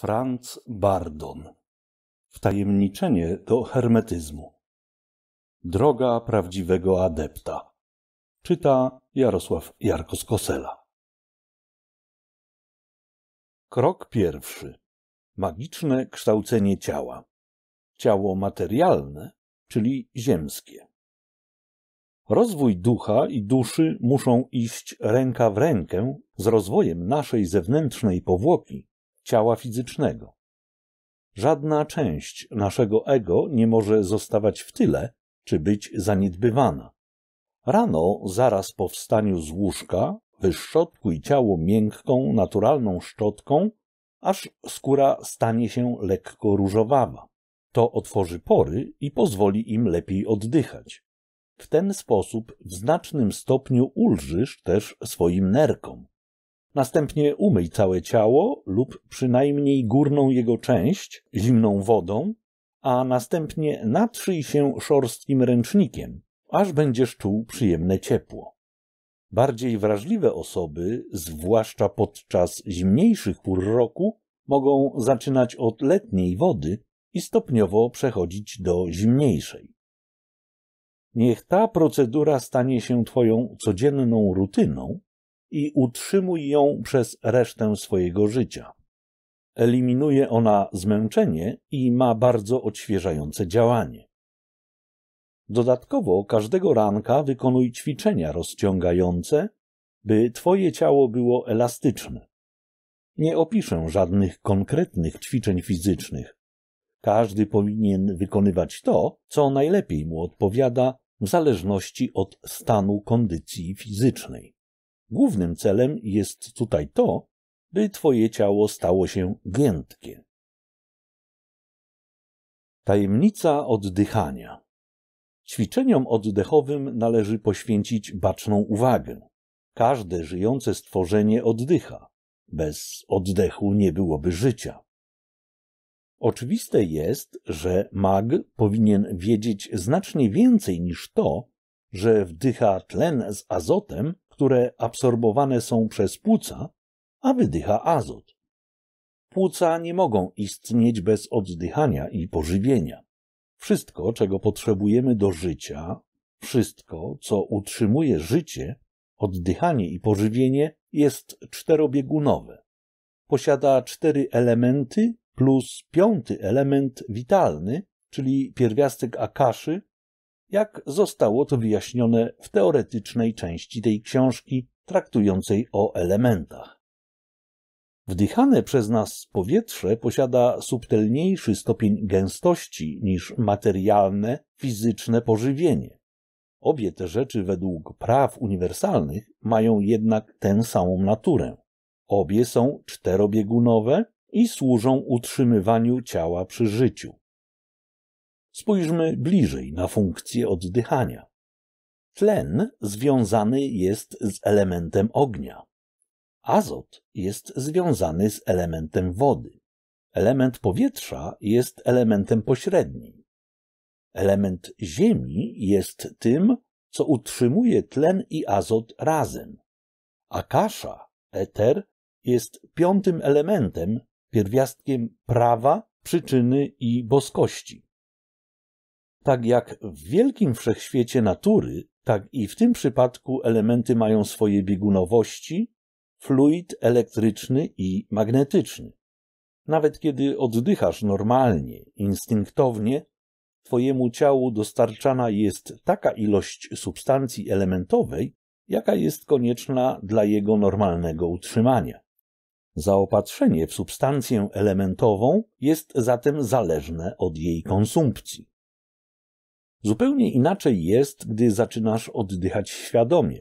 Franz Bardon. Wtajemniczenie do hermetyzmu. Droga prawdziwego adepta. Czyta Jarosław Jarkos Kosela. Krok pierwszy. Magiczne kształcenie ciała. Ciało materialne, czyli ziemskie. Rozwój ducha i duszy muszą iść ręka w rękę z rozwojem naszej zewnętrznej powłoki ciała fizycznego. Żadna część naszego ego nie może zostawać w tyle czy być zaniedbywana. Rano, zaraz po wstaniu z łóżka, wyszczotkuj ciało miękką, naturalną szczotką, aż skóra stanie się lekko różowawa. To otworzy pory i pozwoli im lepiej oddychać. W ten sposób w znacznym stopniu ulżysz też swoim nerkom. Następnie umyj całe ciało lub przynajmniej górną jego część zimną wodą, a następnie natrzyj się szorstkim ręcznikiem, aż będziesz czuł przyjemne ciepło. Bardziej wrażliwe osoby, zwłaszcza podczas zimniejszych pór roku, mogą zaczynać od letniej wody i stopniowo przechodzić do zimniejszej. Niech ta procedura stanie się Twoją codzienną rutyną, i utrzymuj ją przez resztę swojego życia. Eliminuje ona zmęczenie i ma bardzo odświeżające działanie. Dodatkowo każdego ranka wykonuj ćwiczenia rozciągające, by Twoje ciało było elastyczne. Nie opiszę żadnych konkretnych ćwiczeń fizycznych. Każdy powinien wykonywać to, co najlepiej mu odpowiada w zależności od stanu kondycji fizycznej. Głównym celem jest tutaj to, by twoje ciało stało się giętkie. Tajemnica oddychania. Ćwiczeniom oddechowym należy poświęcić baczną uwagę. Każde żyjące stworzenie oddycha. Bez oddechu nie byłoby życia. Oczywiste jest, że mag powinien wiedzieć znacznie więcej niż to, że wdycha tlen z azotem, które absorbowane są przez płuca, a wydycha azot. Płuca nie mogą istnieć bez oddychania i pożywienia. Wszystko, czego potrzebujemy do życia, wszystko, co utrzymuje życie, oddychanie i pożywienie, jest czterobiegunowe. Posiada cztery elementy plus piąty element witalny, czyli pierwiastek akaszy, jak zostało to wyjaśnione w teoretycznej części tej książki traktującej o elementach. Wdychane przez nas powietrze posiada subtelniejszy stopień gęstości niż materialne, fizyczne pożywienie. Obie te rzeczy według praw uniwersalnych mają jednak tę samą naturę. Obie są czterobiegunowe i służą utrzymywaniu ciała przy życiu. Spójrzmy bliżej na funkcję oddychania. Tlen związany jest z elementem ognia. Azot jest związany z elementem wody. Element powietrza jest elementem pośrednim. Element ziemi jest tym, co utrzymuje tlen i azot razem. A kasza, eter, jest piątym elementem, pierwiastkiem prawa, przyczyny i boskości. Tak jak w wielkim wszechświecie natury, tak i w tym przypadku elementy mają swoje biegunowości, fluid elektryczny i magnetyczny. Nawet kiedy oddychasz normalnie, instynktownie, Twojemu ciału dostarczana jest taka ilość substancji elementowej, jaka jest konieczna dla jego normalnego utrzymania. Zaopatrzenie w substancję elementową jest zatem zależne od jej konsumpcji. Zupełnie inaczej jest, gdy zaczynasz oddychać świadomie.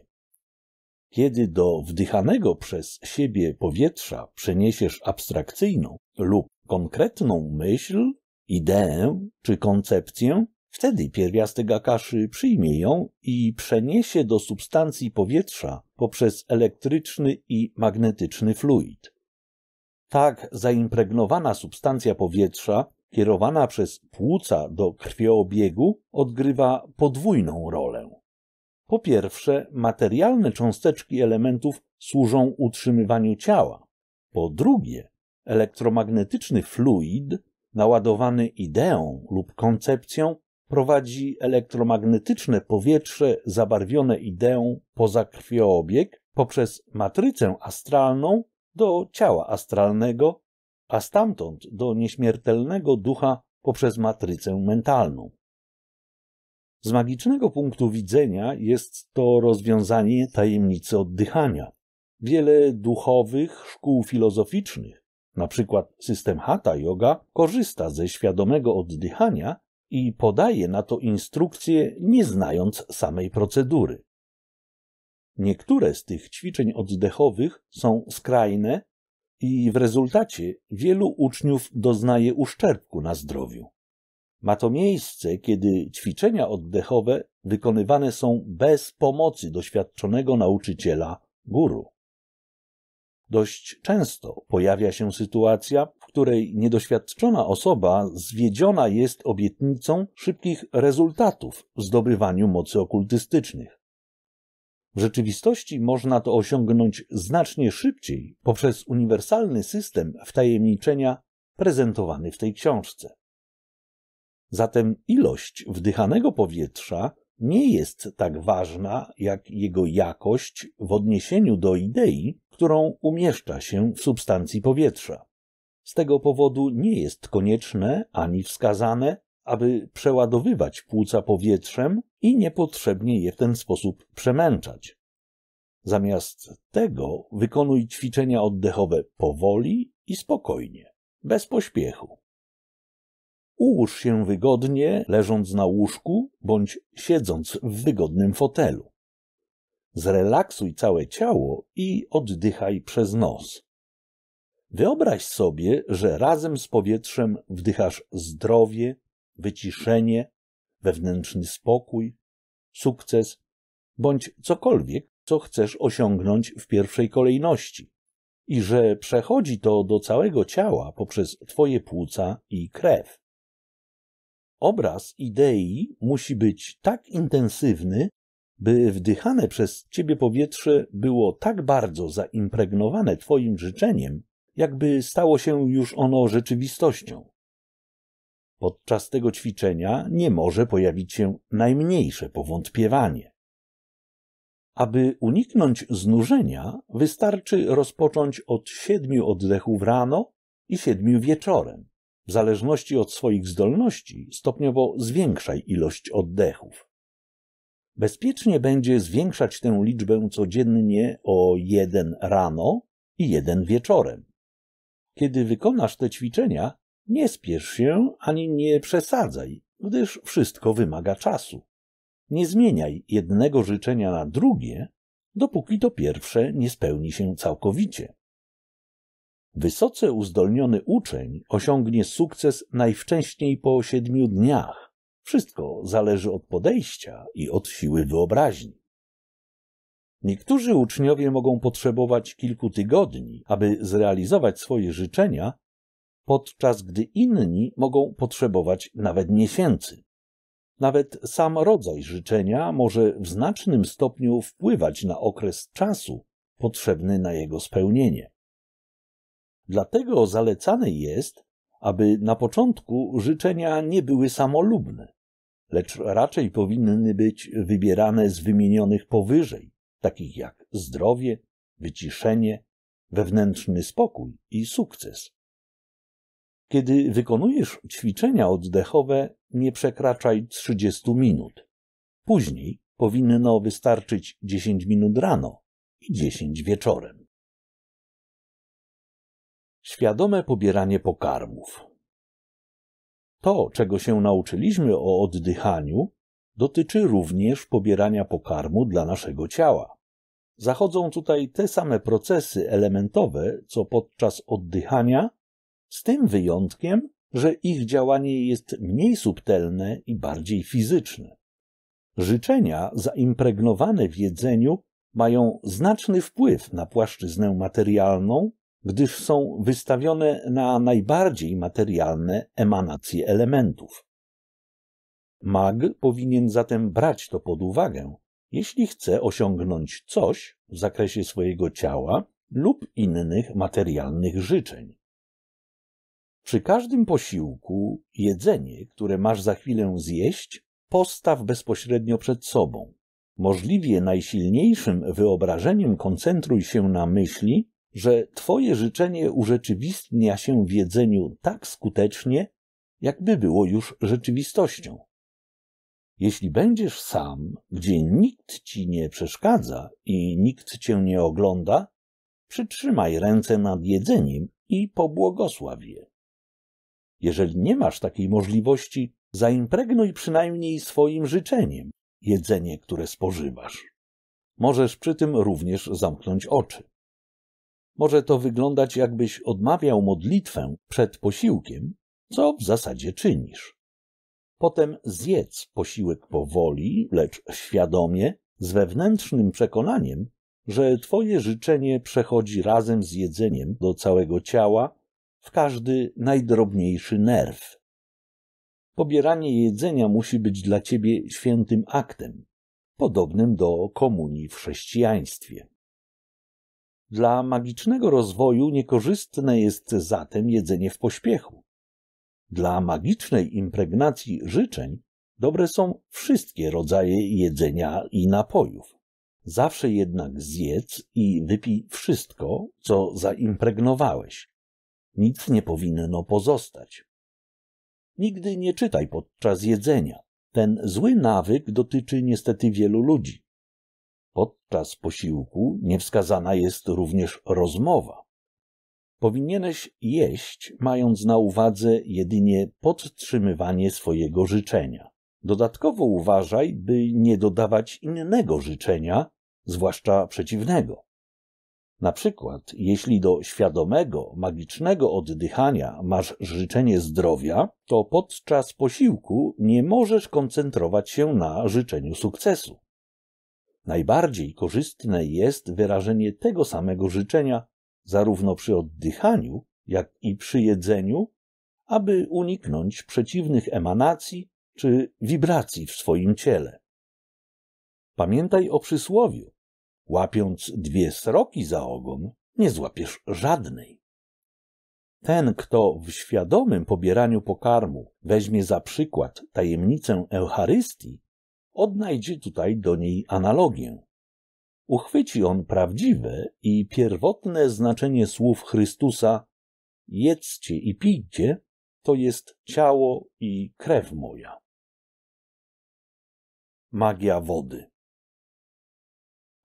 Kiedy do wdychanego przez siebie powietrza przeniesiesz abstrakcyjną lub konkretną myśl, ideę czy koncepcję, wtedy pierwiastek akaszy przyjmie ją i przeniesie do substancji powietrza poprzez elektryczny i magnetyczny fluid. Tak zaimpregnowana substancja powietrza kierowana przez płuca do krwioobiegu odgrywa podwójną rolę. Po pierwsze, materialne cząsteczki elementów służą utrzymywaniu ciała. Po drugie, elektromagnetyczny fluid naładowany ideą lub koncepcją prowadzi elektromagnetyczne powietrze zabarwione ideą poza krwioobieg poprzez matrycę astralną do ciała astralnego a stamtąd do nieśmiertelnego ducha poprzez matrycę mentalną. Z magicznego punktu widzenia jest to rozwiązanie tajemnicy oddychania. Wiele duchowych szkół filozoficznych, na przykład system Hatha Yoga, korzysta ze świadomego oddychania i podaje na to instrukcje, nie znając samej procedury. Niektóre z tych ćwiczeń oddechowych są skrajne i w rezultacie wielu uczniów doznaje uszczerbku na zdrowiu. Ma to miejsce, kiedy ćwiczenia oddechowe wykonywane są bez pomocy doświadczonego nauczyciela guru. Dość często pojawia się sytuacja, w której niedoświadczona osoba zwiedziona jest obietnicą szybkich rezultatów w zdobywaniu mocy okultystycznych. W rzeczywistości można to osiągnąć znacznie szybciej poprzez uniwersalny system wtajemniczenia prezentowany w tej książce. Zatem ilość wdychanego powietrza nie jest tak ważna jak jego jakość w odniesieniu do idei, którą umieszcza się w substancji powietrza. Z tego powodu nie jest konieczne ani wskazane aby przeładowywać płuca powietrzem i niepotrzebnie je w ten sposób przemęczać. Zamiast tego wykonuj ćwiczenia oddechowe powoli i spokojnie, bez pośpiechu. Ułóż się wygodnie, leżąc na łóżku bądź siedząc w wygodnym fotelu. Zrelaksuj całe ciało i oddychaj przez nos. Wyobraź sobie, że razem z powietrzem wdychasz zdrowie, wyciszenie, wewnętrzny spokój, sukces bądź cokolwiek, co chcesz osiągnąć w pierwszej kolejności, i że przechodzi to do całego ciała poprzez Twoje płuca i krew. Obraz idei musi być tak intensywny, by wdychane przez Ciebie powietrze było tak bardzo zaimpregnowane Twoim życzeniem, jakby stało się już ono rzeczywistością. Podczas tego ćwiczenia nie może pojawić się najmniejsze powątpiewanie. Aby uniknąć znużenia, wystarczy rozpocząć od siedmiu oddechów rano i siedmiu wieczorem. W zależności od swoich zdolności stopniowo zwiększaj ilość oddechów. Bezpiecznie będzie zwiększać tę liczbę codziennie o jeden rano i jeden wieczorem. Kiedy wykonasz te ćwiczenia, nie spiesz się ani nie przesadzaj, gdyż wszystko wymaga czasu. Nie zmieniaj jednego życzenia na drugie, dopóki to pierwsze nie spełni się całkowicie. Wysoce uzdolniony uczeń osiągnie sukces najwcześniej po siedmiu dniach. Wszystko zależy od podejścia i od siły wyobraźni. Niektórzy uczniowie mogą potrzebować kilku tygodni, aby zrealizować swoje życzenia podczas gdy inni mogą potrzebować nawet miesięcy. Nawet sam rodzaj życzenia może w znacznym stopniu wpływać na okres czasu potrzebny na jego spełnienie. Dlatego zalecane jest, aby na początku życzenia nie były samolubne, lecz raczej powinny być wybierane z wymienionych powyżej, takich jak zdrowie, wyciszenie, wewnętrzny spokój i sukces. Kiedy wykonujesz ćwiczenia oddechowe, nie przekraczaj 30 minut. Później powinno wystarczyć 10 minut rano i 10 wieczorem. Świadome pobieranie pokarmów. To, czego się nauczyliśmy o oddychaniu, dotyczy również pobierania pokarmu dla naszego ciała. Zachodzą tutaj te same procesy elementowe, co podczas oddychania z tym wyjątkiem, że ich działanie jest mniej subtelne i bardziej fizyczne. Życzenia zaimpregnowane w jedzeniu mają znaczny wpływ na płaszczyznę materialną, gdyż są wystawione na najbardziej materialne emanacje elementów. Mag powinien zatem brać to pod uwagę, jeśli chce osiągnąć coś w zakresie swojego ciała lub innych materialnych życzeń. Przy każdym posiłku jedzenie, które masz za chwilę zjeść, postaw bezpośrednio przed sobą. Możliwie najsilniejszym wyobrażeniem koncentruj się na myśli, że Twoje życzenie urzeczywistnia się w jedzeniu tak skutecznie, jakby było już rzeczywistością. Jeśli będziesz sam, gdzie nikt ci nie przeszkadza i nikt cię nie ogląda, przytrzymaj ręce nad jedzeniem i pobłogosław je. Jeżeli nie masz takiej możliwości, zaimpregnuj przynajmniej swoim życzeniem jedzenie, które spożywasz. Możesz przy tym również zamknąć oczy. Może to wyglądać, jakbyś odmawiał modlitwę przed posiłkiem, co w zasadzie czynisz. Potem zjedz posiłek powoli, lecz świadomie, z wewnętrznym przekonaniem, że Twoje życzenie przechodzi razem z jedzeniem do całego ciała w każdy najdrobniejszy nerw. Pobieranie jedzenia musi być dla ciebie świętym aktem, podobnym do komunii w chrześcijaństwie. Dla magicznego rozwoju niekorzystne jest zatem jedzenie w pośpiechu. Dla magicznej impregnacji życzeń dobre są wszystkie rodzaje jedzenia i napojów. Zawsze jednak zjedz i wypij wszystko, co zaimpregnowałeś. Nic nie powinno pozostać. Nigdy nie czytaj podczas jedzenia. Ten zły nawyk dotyczy niestety wielu ludzi. Podczas posiłku niewskazana jest również rozmowa. Powinieneś jeść, mając na uwadze jedynie podtrzymywanie swojego życzenia. Dodatkowo uważaj, by nie dodawać innego życzenia, zwłaszcza przeciwnego. Na przykład, jeśli do świadomego, magicznego oddychania masz życzenie zdrowia, to podczas posiłku nie możesz koncentrować się na życzeniu sukcesu. Najbardziej korzystne jest wyrażenie tego samego życzenia zarówno przy oddychaniu, jak i przy jedzeniu, aby uniknąć przeciwnych emanacji czy wibracji w swoim ciele. Pamiętaj o przysłowiu, Łapiąc dwie sroki za ogon, nie złapiesz żadnej. Ten, kto w świadomym pobieraniu pokarmu weźmie za przykład tajemnicę Eucharystii, odnajdzie tutaj do niej analogię. Uchwyci on prawdziwe i pierwotne znaczenie słów Chrystusa jedzcie i pijcie, to jest ciało i krew moja. Magia wody.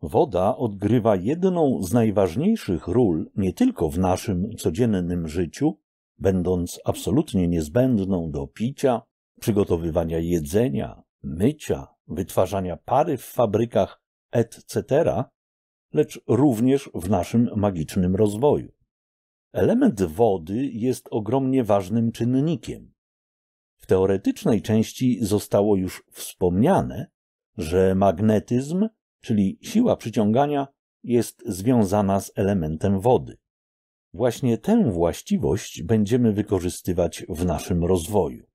Woda odgrywa jedną z najważniejszych ról nie tylko w naszym codziennym życiu, będąc absolutnie niezbędną do picia, przygotowywania jedzenia, mycia, wytwarzania pary w fabrykach, etc., lecz również w naszym magicznym rozwoju. Element wody jest ogromnie ważnym czynnikiem. W teoretycznej części zostało już wspomniane, że magnetyzm czyli siła przyciągania, jest związana z elementem wody. Właśnie tę właściwość będziemy wykorzystywać w naszym rozwoju.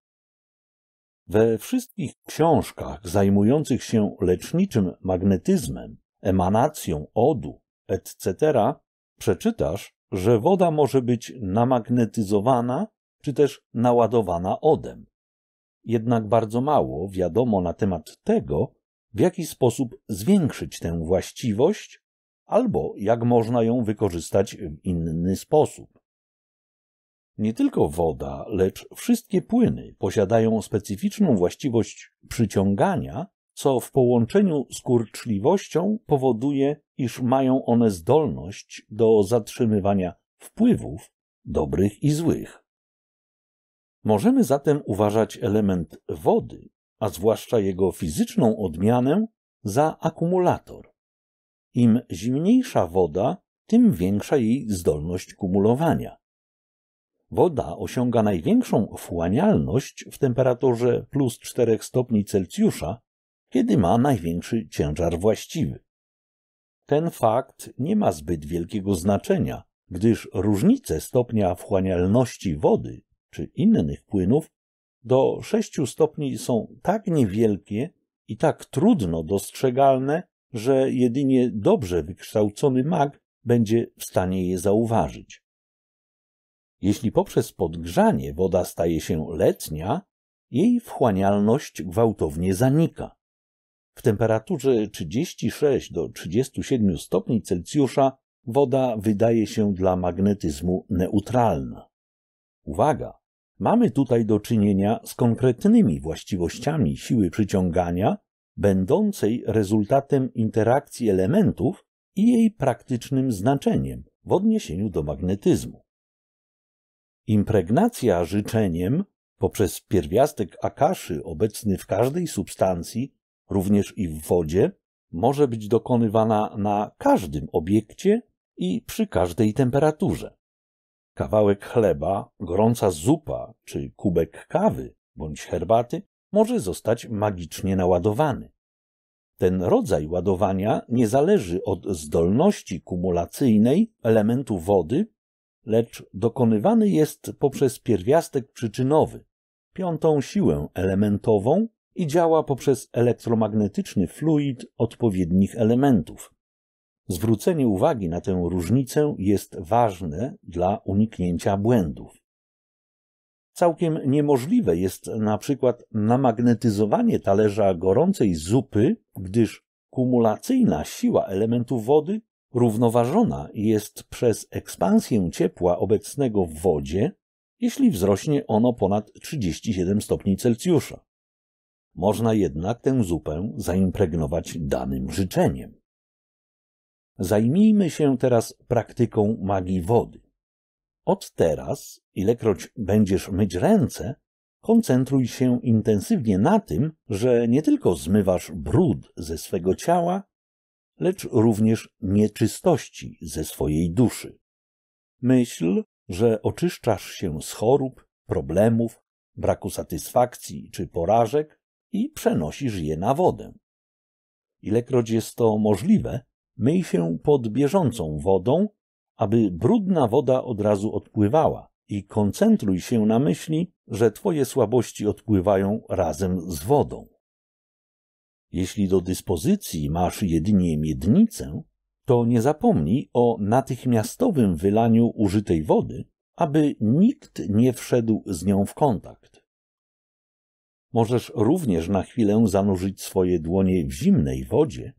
We wszystkich książkach zajmujących się leczniczym magnetyzmem, emanacją odu, etc., przeczytasz, że woda może być namagnetyzowana czy też naładowana odem. Jednak bardzo mało wiadomo na temat tego, w jaki sposób zwiększyć tę właściwość albo jak można ją wykorzystać w inny sposób. Nie tylko woda, lecz wszystkie płyny posiadają specyficzną właściwość przyciągania, co w połączeniu z kurczliwością powoduje, iż mają one zdolność do zatrzymywania wpływów dobrych i złych. Możemy zatem uważać element wody a zwłaszcza jego fizyczną odmianę, za akumulator. Im zimniejsza woda, tym większa jej zdolność kumulowania. Woda osiąga największą wchłanialność w temperaturze plus 4 stopni Celsjusza, kiedy ma największy ciężar właściwy. Ten fakt nie ma zbyt wielkiego znaczenia, gdyż różnice stopnia wchłanialności wody czy innych płynów do 6 stopni są tak niewielkie i tak trudno dostrzegalne, że jedynie dobrze wykształcony mag będzie w stanie je zauważyć. Jeśli poprzez podgrzanie woda staje się letnia, jej wchłanialność gwałtownie zanika. W temperaturze 36 do 37 stopni Celsjusza woda wydaje się dla magnetyzmu neutralna. Uwaga! Mamy tutaj do czynienia z konkretnymi właściwościami siły przyciągania, będącej rezultatem interakcji elementów i jej praktycznym znaczeniem w odniesieniu do magnetyzmu. Impregnacja życzeniem poprzez pierwiastek akaszy obecny w każdej substancji, również i w wodzie, może być dokonywana na każdym obiekcie i przy każdej temperaturze kawałek chleba, gorąca zupa czy kubek kawy bądź herbaty może zostać magicznie naładowany. Ten rodzaj ładowania nie zależy od zdolności kumulacyjnej elementu wody, lecz dokonywany jest poprzez pierwiastek przyczynowy, piątą siłę elementową i działa poprzez elektromagnetyczny fluid odpowiednich elementów. Zwrócenie uwagi na tę różnicę jest ważne dla uniknięcia błędów. Całkiem niemożliwe jest na przykład namagnetyzowanie talerza gorącej zupy, gdyż kumulacyjna siła elementu wody równoważona jest przez ekspansję ciepła obecnego w wodzie, jeśli wzrośnie ono ponad 37 stopni Celsjusza. Można jednak tę zupę zaimpregnować danym życzeniem. Zajmijmy się teraz praktyką magii wody. Od teraz, ilekroć będziesz myć ręce, koncentruj się intensywnie na tym, że nie tylko zmywasz brud ze swego ciała, lecz również nieczystości ze swojej duszy. Myśl, że oczyszczasz się z chorób, problemów, braku satysfakcji czy porażek i przenosisz je na wodę. Ilekroć jest to możliwe, myj się pod bieżącą wodą, aby brudna woda od razu odpływała i koncentruj się na myśli, że twoje słabości odpływają razem z wodą. Jeśli do dyspozycji masz jedynie miednicę, to nie zapomnij o natychmiastowym wylaniu użytej wody, aby nikt nie wszedł z nią w kontakt. Możesz również na chwilę zanurzyć swoje dłonie w zimnej wodzie,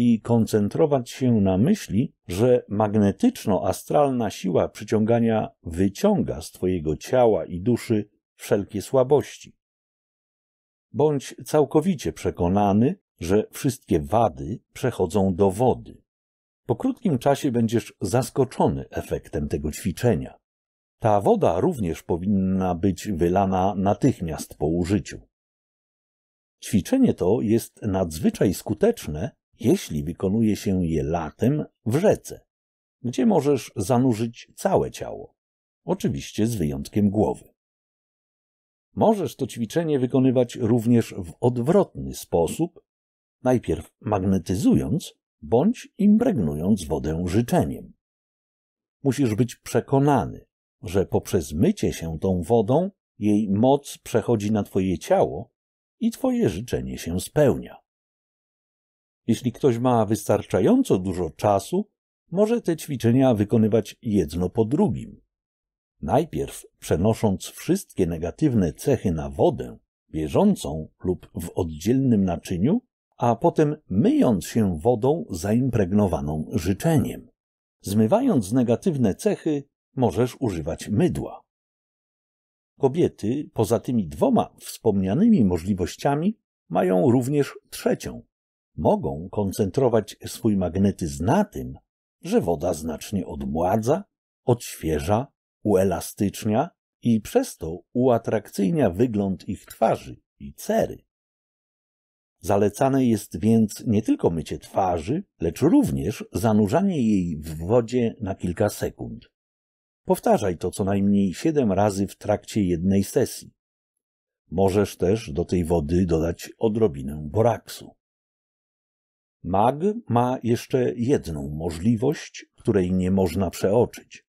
i koncentrować się na myśli, że magnetyczno-astralna siła przyciągania wyciąga z Twojego ciała i duszy wszelkie słabości. Bądź całkowicie przekonany, że wszystkie wady przechodzą do wody. Po krótkim czasie będziesz zaskoczony efektem tego ćwiczenia. Ta woda również powinna być wylana natychmiast po użyciu. Ćwiczenie to jest nadzwyczaj skuteczne, jeśli wykonuje się je latem w rzece, gdzie możesz zanurzyć całe ciało, oczywiście z wyjątkiem głowy. Możesz to ćwiczenie wykonywać również w odwrotny sposób, najpierw magnetyzując bądź impregnując wodę życzeniem. Musisz być przekonany, że poprzez mycie się tą wodą jej moc przechodzi na twoje ciało i twoje życzenie się spełnia. Jeśli ktoś ma wystarczająco dużo czasu, może te ćwiczenia wykonywać jedno po drugim. Najpierw przenosząc wszystkie negatywne cechy na wodę, bieżącą lub w oddzielnym naczyniu, a potem myjąc się wodą zaimpregnowaną życzeniem. Zmywając negatywne cechy, możesz używać mydła. Kobiety, poza tymi dwoma wspomnianymi możliwościami, mają również trzecią mogą koncentrować swój magnetyzm na tym, że woda znacznie odmładza, odświeża, uelastycznia i przez to uatrakcyjnia wygląd ich twarzy i cery. Zalecane jest więc nie tylko mycie twarzy, lecz również zanurzanie jej w wodzie na kilka sekund. Powtarzaj to co najmniej siedem razy w trakcie jednej sesji. Możesz też do tej wody dodać odrobinę boraksu. Mag ma jeszcze jedną możliwość, której nie można przeoczyć.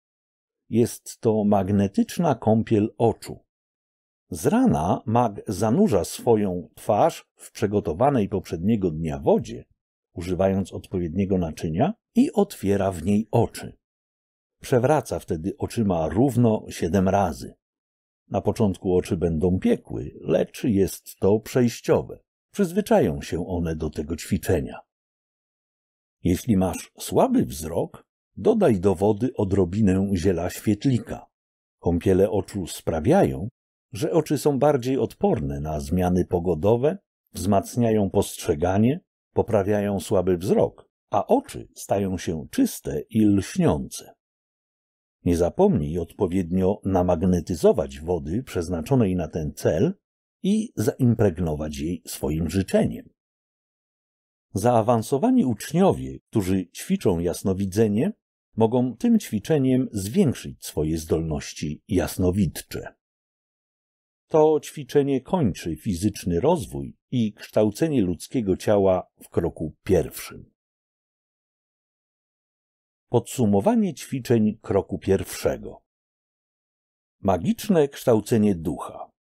Jest to magnetyczna kąpiel oczu. Z rana mag zanurza swoją twarz w przygotowanej poprzedniego dnia wodzie, używając odpowiedniego naczynia i otwiera w niej oczy. Przewraca wtedy oczyma równo siedem razy. Na początku oczy będą piekły, lecz jest to przejściowe. Przyzwyczają się one do tego ćwiczenia. Jeśli masz słaby wzrok, dodaj do wody odrobinę ziela świetlika. Kąpiele oczu sprawiają, że oczy są bardziej odporne na zmiany pogodowe, wzmacniają postrzeganie, poprawiają słaby wzrok, a oczy stają się czyste i lśniące. Nie zapomnij odpowiednio namagnetyzować wody przeznaczonej na ten cel i zaimpregnować jej swoim życzeniem. Zaawansowani uczniowie, którzy ćwiczą jasnowidzenie, mogą tym ćwiczeniem zwiększyć swoje zdolności jasnowidcze. To ćwiczenie kończy fizyczny rozwój i kształcenie ludzkiego ciała w kroku pierwszym. Podsumowanie ćwiczeń kroku pierwszego. Magiczne kształcenie ducha.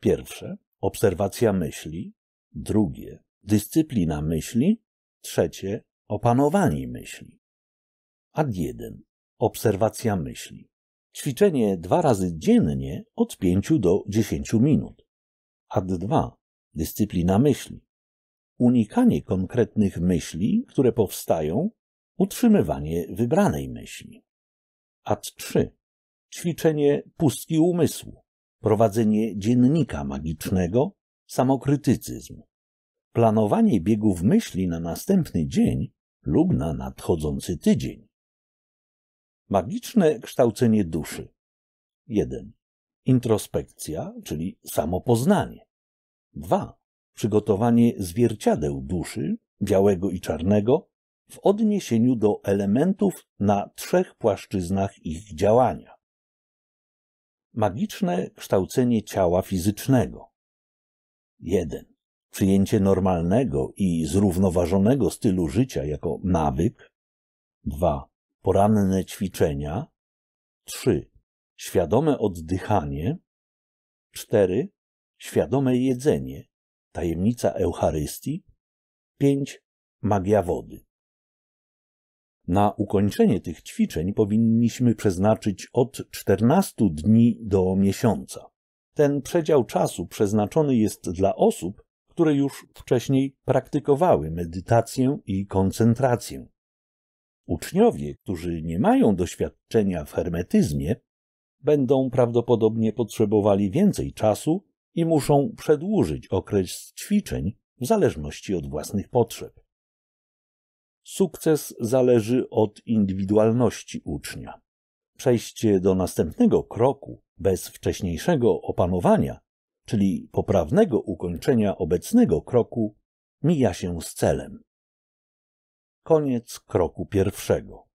Pierwsze obserwacja myśli, drugie dyscyplina myśli, trzecie opanowanie myśli. Ad 1. Obserwacja myśli. Ćwiczenie dwa razy dziennie od 5 do 10 minut. Ad 2. Dyscyplina myśli. Unikanie konkretnych myśli, które powstają, utrzymywanie wybranej myśli. Ad 3. Ćwiczenie pustki umysłu, prowadzenie dziennika magicznego, samokrytycyzm planowanie biegów myśli na następny dzień lub na nadchodzący tydzień. Magiczne kształcenie duszy. 1. Introspekcja, czyli samopoznanie. 2. Przygotowanie zwierciadeł duszy, białego i czarnego, w odniesieniu do elementów na trzech płaszczyznach ich działania. Magiczne kształcenie ciała fizycznego. 1. Przyjęcie normalnego i zrównoważonego stylu życia jako nawyk. 2. Poranne ćwiczenia. 3. Świadome oddychanie. 4. Świadome jedzenie. Tajemnica Eucharystii. 5. Magia wody. Na ukończenie tych ćwiczeń powinniśmy przeznaczyć od 14 dni do miesiąca. Ten przedział czasu przeznaczony jest dla osób, które już wcześniej praktykowały medytację i koncentrację. Uczniowie, którzy nie mają doświadczenia w hermetyzmie, będą prawdopodobnie potrzebowali więcej czasu i muszą przedłużyć okres ćwiczeń w zależności od własnych potrzeb. Sukces zależy od indywidualności ucznia. Przejście do następnego kroku bez wcześniejszego opanowania czyli poprawnego ukończenia obecnego kroku, mija się z celem. Koniec kroku pierwszego.